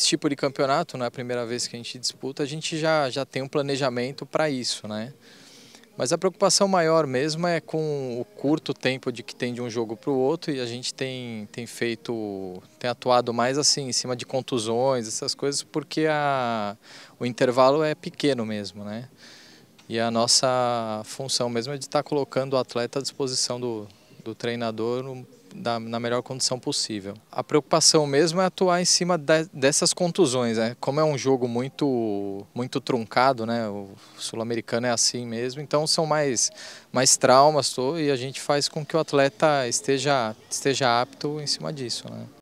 Esse tipo de campeonato não é a primeira vez que a gente disputa, a gente já, já tem um planejamento para isso, né? Mas a preocupação maior mesmo é com o curto tempo de que tem de um jogo para o outro e a gente tem, tem feito, tem atuado mais assim em cima de contusões, essas coisas, porque a, o intervalo é pequeno mesmo, né? E a nossa função mesmo é de estar tá colocando o atleta à disposição do, do treinador da, na melhor condição possível. A preocupação mesmo é atuar em cima de, dessas contusões, né? Como é um jogo muito muito truncado, né? O sul-americano é assim mesmo, então são mais mais traumas tô, e a gente faz com que o atleta esteja esteja apto em cima disso, né?